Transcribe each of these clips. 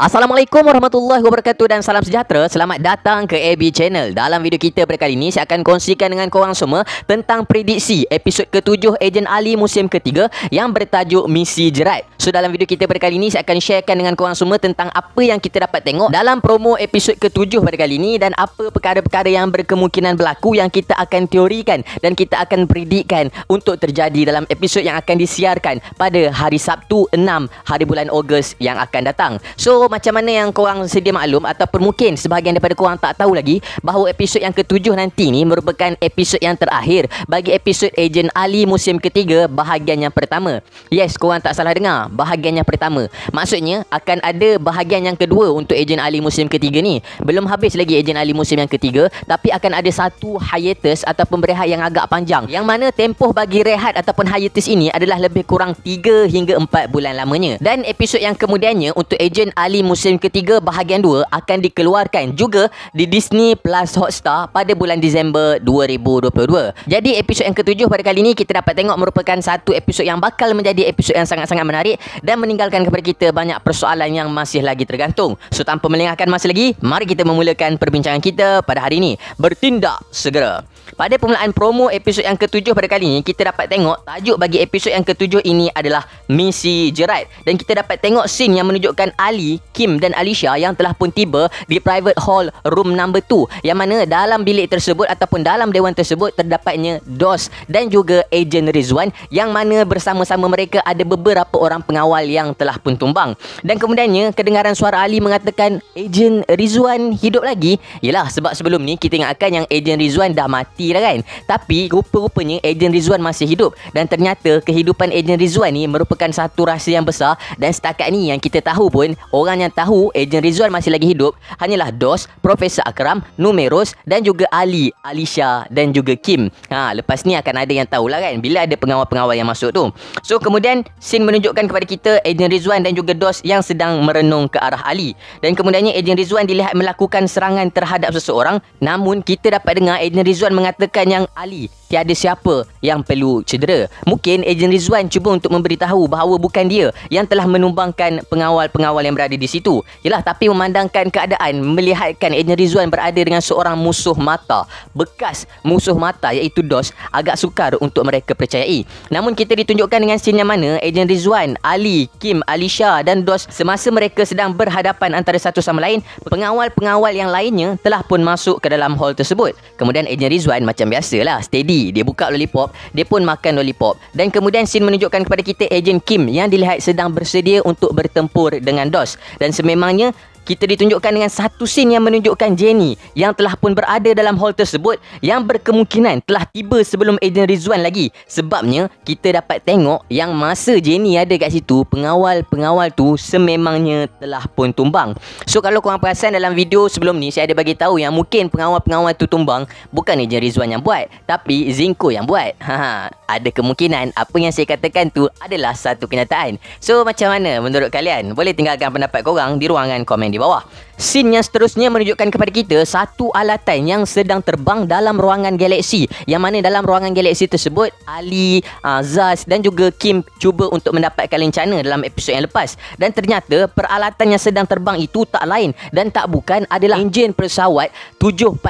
Assalamualaikum warahmatullahi wabarakatuh dan salam sejahtera. Selamat datang ke AB Channel. Dalam video kita pada kali ini, saya akan kongsikan dengan korang semua tentang prediksi episod ke-7 Ejen Ali musim ketiga yang bertajuk Misi Jerat. So dalam video kita pada kali ini, saya akan sharekan dengan korang semua tentang apa yang kita dapat tengok dalam promo episod ke-7 pada kali ini dan apa perkara-perkara yang berkemungkinan berlaku yang kita akan teorikan dan kita akan predikkan untuk terjadi dalam episod yang akan disiarkan pada hari Sabtu 6 hari bulan Ogos yang akan datang. So untuk macam mana yang korang sedia maklum atau mungkin sebahagian daripada korang tak tahu lagi bahawa episod yang ketujuh nanti ni merupakan episod yang terakhir bagi episod Ejen Ali musim ketiga bahagian yang pertama. Yes, korang tak salah dengar. Bahagian yang pertama. Maksudnya, akan ada bahagian yang kedua untuk Ejen Ali musim ketiga ni. Belum habis lagi Ejen Ali musim yang ketiga tapi akan ada satu hiatus atau berehat yang agak panjang. Yang mana tempoh bagi rehat ataupun hiatus ini adalah lebih kurang 3 hingga 4 bulan lamanya. Dan episod yang kemudiannya untuk Ejen Ali Kali musim ketiga bahagian 2 akan dikeluarkan juga di Disney Plus Hotstar pada bulan Disember 2022. Jadi episod yang ketujuh pada kali ini kita dapat tengok merupakan satu episod yang bakal menjadi episod yang sangat-sangat menarik dan meninggalkan kepada kita banyak persoalan yang masih lagi tergantung. So tanpa melengahkan masa lagi, mari kita memulakan perbincangan kita pada hari ini. Bertindak segera. Pada permulaan promo episod yang ketujuh pada kali ini, kita dapat tengok tajuk bagi episod yang ketujuh ini adalah Misi Jerat. Dan kita dapat tengok scene yang menunjukkan Ali, Kim dan Alicia yang telah pun tiba di private hall room number 2 yang mana dalam bilik tersebut ataupun dalam dewan tersebut terdapatnya DOS dan juga Agent Rizwan yang mana bersama-sama mereka ada beberapa orang pengawal yang telah pun tumbang. Dan kemudiannya, kedengaran suara Ali mengatakan Agent Rizwan hidup lagi? Yelah, sebab sebelum ni kita ingatkan yang Agent Rizwan dah mati mati dah kan Tapi rupa-rupanya Ejen Rizwan masih hidup Dan ternyata kehidupan Ejen Rizwan ni Merupakan satu rahsia yang besar Dan setakat ni yang kita tahu pun Orang yang tahu Ejen Rizwan masih lagi hidup Hanyalah DOS, Profesor Akram, Numeros Dan juga Ali, Alisha dan juga Kim ha, Lepas ni akan ada yang tahu lah kan Bila ada pengawal-pengawal yang masuk tu So kemudian scene menunjukkan kepada kita Ejen Rizwan dan juga DOS yang sedang merenung ke arah Ali Dan kemudiannya Ejen Rizwan dilihat melakukan serangan terhadap seseorang Namun kita dapat dengar Ejen Rizwan mengatakan yang Ali tiada siapa yang perlu cedera. Mungkin ejen Rizwan cuba untuk memberitahu bahawa bukan dia yang telah menumbangkan pengawal-pengawal yang berada di situ. Yalah tapi memandangkan keadaan melihatkan ejen Rizwan berada dengan seorang musuh mata, bekas musuh mata iaitu DOS agak sukar untuk mereka percayai. Namun kita ditunjukkan dengan scene yang mana ejen Rizwan, Ali, Kim, Alisha dan DOS semasa mereka sedang berhadapan antara satu sama lain, pengawal-pengawal yang lainnya telah pun masuk ke dalam hall tersebut. Kemudian ejen Rizwan Juan macam biasa lah steady dia buka lollipop dia pun makan lollipop dan kemudian scene menunjukkan kepada kita agent Kim yang dilihat sedang bersedia untuk bertempur dengan DOS dan sememangnya kita ditunjukkan dengan satu sin yang menunjukkan Jenny yang telah pun berada dalam hall tersebut yang berkemungkinan telah tiba sebelum Aiden Rizwan lagi. Sebabnya kita dapat tengok yang masa Jenny ada kat situ, pengawal-pengawal tu sememangnya telah pun tumbang. So kalau korang perasan dalam video sebelum ni saya ada bagi tahu yang mungkin pengawal-pengawal tu tumbang bukan Aiden Rizwan yang buat tapi Zinko yang buat. Ha ada kemungkinan apa yang saya katakan tu adalah satu kenyataan. So macam mana menurut kalian? Boleh tinggalkan pendapat korang di ruangan komen di bawah Scene yang seterusnya menunjukkan kepada kita satu alatan yang sedang terbang dalam ruangan galaksi yang mana dalam ruangan galaksi tersebut Ali, ah, Zaz dan juga Kim cuba untuk mendapatkan lencana dalam episod yang lepas dan ternyata peralatan yang sedang terbang itu tak lain dan tak bukan adalah enjin pesawat 747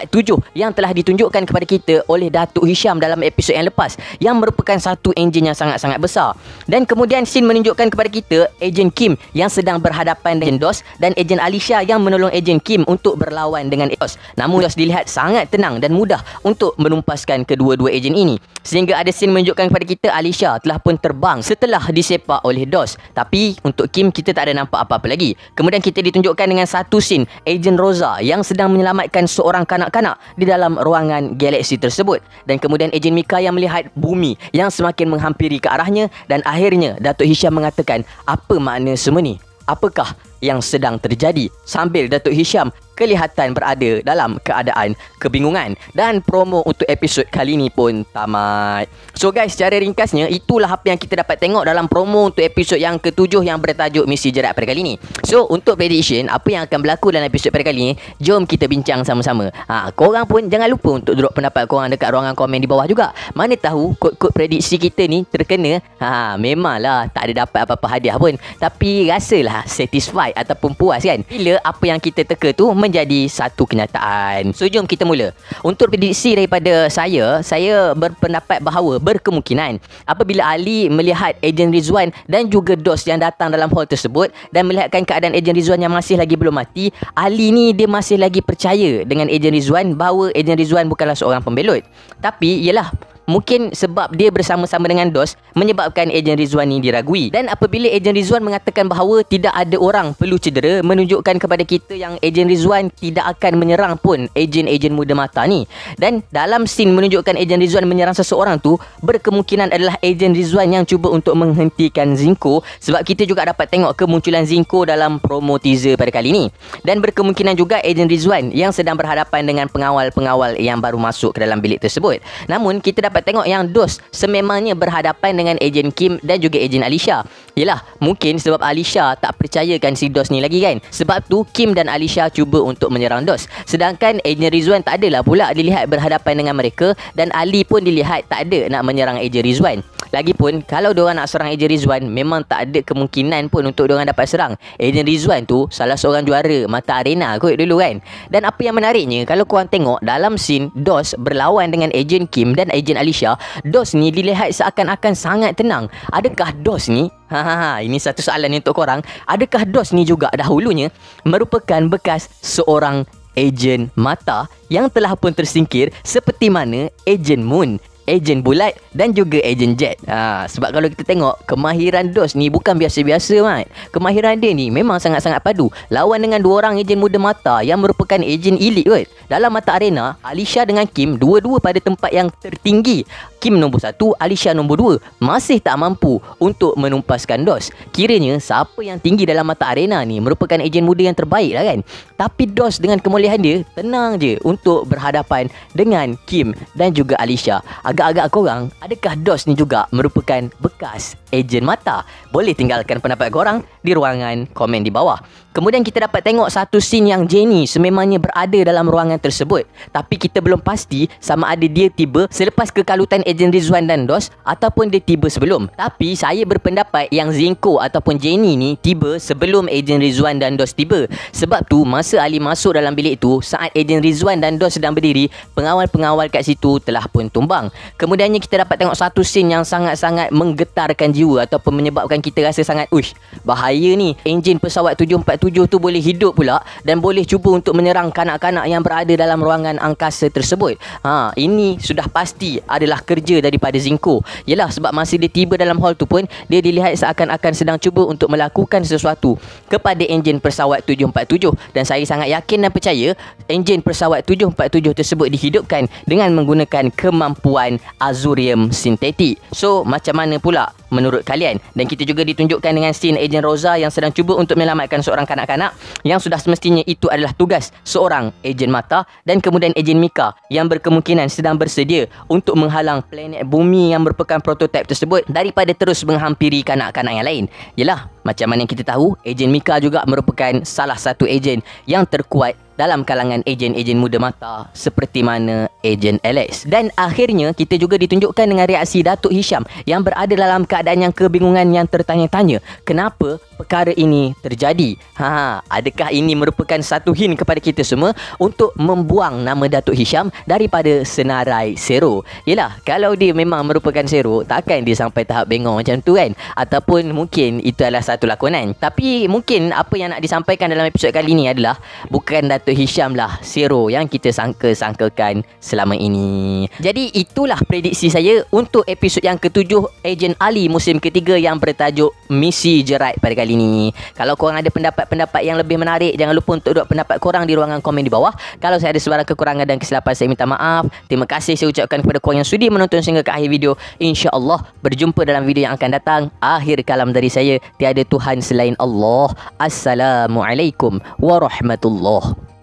yang telah ditunjukkan kepada kita oleh Datuk Hisham dalam episod yang lepas yang merupakan satu enjin yang sangat-sangat besar dan kemudian scene menunjukkan kepada kita ejen Kim yang sedang berhadapan dengan Dos dan ejen Alicia yang menolong menolong ejen Kim untuk berlawan dengan Eos. Namun Eos dilihat sangat tenang dan mudah untuk menumpaskan kedua-dua ejen ini. Sehingga ada scene menunjukkan kepada kita Alicia telah pun terbang setelah disepak oleh Dos. Tapi untuk Kim kita tak ada nampak apa-apa lagi. Kemudian kita ditunjukkan dengan satu scene ejen Rosa yang sedang menyelamatkan seorang kanak-kanak di dalam ruangan galaksi tersebut. Dan kemudian ejen Mika yang melihat bumi yang semakin menghampiri ke arahnya dan akhirnya Datuk Hisham mengatakan apa makna semua ni? Apakah yang sedang terjadi sambil Datuk Hisham kelihatan berada dalam keadaan kebingungan dan promo untuk episod kali ini pun tamat. So guys, secara ringkasnya itulah apa yang kita dapat tengok dalam promo untuk episod yang ketujuh yang bertajuk Misi Jerat pada kali ini. So untuk prediction apa yang akan berlaku dalam episod pada kali ini, jom kita bincang sama-sama. Ha, korang pun jangan lupa untuk drop pendapat korang dekat ruangan komen di bawah juga. Mana tahu kod-kod prediksi kita ni terkena. Ha, memanglah tak ada dapat apa-apa hadiah pun. Tapi rasalah satisfied ataupun puas kan bila apa yang kita teka tu menjadi satu kenyataan. So jom kita mula. Untuk prediksi daripada saya, saya berpendapat bahawa berkemungkinan apabila Ali melihat ejen Rizwan dan juga DOS yang datang dalam hall tersebut dan melihatkan keadaan ejen Rizwan yang masih lagi belum mati, Ali ni dia masih lagi percaya dengan ejen Rizwan bahawa ejen Rizwan bukanlah seorang pembelot. Tapi ialah mungkin sebab dia bersama-sama dengan DOS menyebabkan ejen Rizwan ini diragui dan apabila ejen Rizwan mengatakan bahawa tidak ada orang perlu cedera menunjukkan kepada kita yang ejen Rizwan tidak akan menyerang pun ejen-ejen muda mata ni dan dalam scene menunjukkan ejen Rizwan menyerang seseorang tu berkemungkinan adalah ejen Rizwan yang cuba untuk menghentikan Zinko sebab kita juga dapat tengok kemunculan Zinko dalam promo teaser pada kali ini dan berkemungkinan juga ejen Rizwan yang sedang berhadapan dengan pengawal-pengawal yang baru masuk ke dalam bilik tersebut namun kita dapat dapat tengok yang Dos sememangnya berhadapan dengan ejen Kim dan juga ejen Alicia. Yelah, mungkin sebab Alicia tak percayakan si Dos ni lagi kan. Sebab tu Kim dan Alicia cuba untuk menyerang Dos. Sedangkan ejen Rizwan tak adalah pula dilihat berhadapan dengan mereka dan Ali pun dilihat tak ada nak menyerang ejen Rizwan. Lagipun, kalau diorang nak serang ejen Rizwan, memang tak ada kemungkinan pun untuk diorang dapat serang. Ejen Rizwan tu salah seorang juara mata arena kot dulu kan. Dan apa yang menariknya, kalau korang tengok dalam scene, Dos berlawan dengan ejen Kim dan ejen Ali Malaysia, DOS ni dilihat seakan-akan sangat tenang. Adakah DOS ni? Ha, ha, ha ini satu soalan untuk korang. Adakah DOS ni juga dahulunya merupakan bekas seorang ejen mata yang telah pun tersingkir seperti mana ejen Moon ejen bulat dan juga ejen jet. Ha, sebab kalau kita tengok, kemahiran DOS ni bukan biasa-biasa, Mat. Kemahiran dia ni memang sangat-sangat padu. Lawan dengan dua orang ejen muda mata yang merupakan ejen elit kot. Dalam mata arena, Alisha dengan Kim dua-dua pada tempat yang tertinggi. Kim nombor satu, Alisha nombor dua. Masih tak mampu untuk menumpaskan DOS. Kiranya, siapa yang tinggi dalam mata arena ni merupakan ejen muda yang terbaik lah kan. Tapi DOS dengan kemuliaan dia Tenang je untuk berhadapan dengan Kim dan juga Alicia Agak-agak korang Adakah DOS ni juga merupakan bekas ejen mata? Boleh tinggalkan pendapat korang di ruangan komen di bawah Kemudian kita dapat tengok satu scene yang Jenny sememangnya berada dalam ruangan tersebut Tapi kita belum pasti sama ada dia tiba selepas kekalutan ejen Rizwan dan DOS Ataupun dia tiba sebelum Tapi saya berpendapat yang Zinko ataupun Jenny ni tiba sebelum ejen Rizwan dan DOS tiba Sebab tu masa Masa Ali masuk dalam bilik itu, saat Aiden Rizwan dan Don sedang berdiri, pengawal-pengawal kat situ telah pun tumbang. Kemudiannya kita dapat tengok satu scene yang sangat-sangat menggetarkan jiwa ataupun menyebabkan kita rasa sangat, uish, bahaya ni. Enjin pesawat 747 tu boleh hidup pula dan boleh cuba untuk menyerang kanak-kanak yang berada dalam ruangan angkasa tersebut. Ha, ini sudah pasti adalah kerja daripada Zinko. Yelah sebab masa dia tiba dalam hall tu pun, dia dilihat seakan-akan sedang cuba untuk melakukan sesuatu kepada enjin pesawat 747 dan saya saya sangat yakin dan percaya enjin pesawat 747 tersebut dihidupkan dengan menggunakan kemampuan azurium sintetik. So, macam mana pula menurut kalian? Dan kita juga ditunjukkan dengan scene ejen Rosa yang sedang cuba untuk menyelamatkan seorang kanak-kanak yang sudah semestinya itu adalah tugas seorang ejen mata dan kemudian ejen Mika yang berkemungkinan sedang bersedia untuk menghalang planet bumi yang merupakan prototip tersebut daripada terus menghampiri kanak-kanak yang lain. Yelah, macam mana kita tahu, ejen Mika juga merupakan salah satu ejen yang terkuat dalam kalangan ejen-ejen muda mata seperti mana ejen Alex. Dan akhirnya kita juga ditunjukkan dengan reaksi Datuk Hisham yang berada dalam keadaan yang kebingungan yang tertanya-tanya kenapa perkara ini terjadi. Ha, ha adakah ini merupakan satu hint kepada kita semua untuk membuang nama Datuk Hisham daripada senarai Sero? Yalah, kalau dia memang merupakan Sero, takkan dia sampai tahap bengong macam tu kan? Ataupun mungkin itu adalah satu lakonan. Tapi mungkin apa yang nak disampaikan dalam episod kali ini adalah bukan Datuk Dr. Hisham lah zero yang kita sangka-sangkakan selama ini Jadi itulah prediksi saya untuk episod yang ketujuh Agent Ali musim ketiga yang bertajuk Misi Jerat pada kali ini Kalau korang ada pendapat-pendapat yang lebih menarik Jangan lupa untuk duduk pendapat korang di ruangan komen di bawah Kalau saya ada sebarang kekurangan dan kesilapan saya minta maaf Terima kasih saya ucapkan kepada korang yang sudi menonton sehingga ke akhir video Insya Allah berjumpa dalam video yang akan datang Akhir kalam dari saya Tiada Tuhan selain Allah Assalamualaikum warahmatullahi